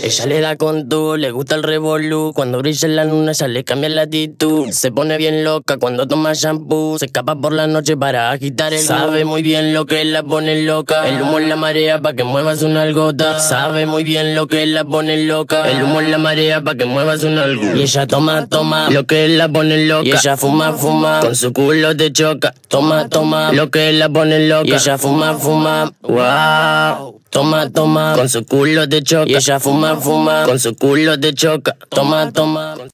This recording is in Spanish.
Ella le da con tú, le gusta el revolú. Cuando brilla la luna, Ella le cambia la actitud. Se pone bien loca cuando toma shampoo. Se escapa por la noche para agitar el. Sabe muy bien lo que la pone loca. El humo en la marea para que muevas una algota. Sabe muy bien lo que la pone loca. El humo en la marea para que muevas una algota. Y ella toma, toma, lo que la pone loca. Y ella fuma, fuma, con su culo te choca. Toma, toma, lo que la pone loca. Y ella fuma, fuma, wow. Toma, toma, con su culo te choca. Y ella fuma, con su culo te choca. Toma, toma.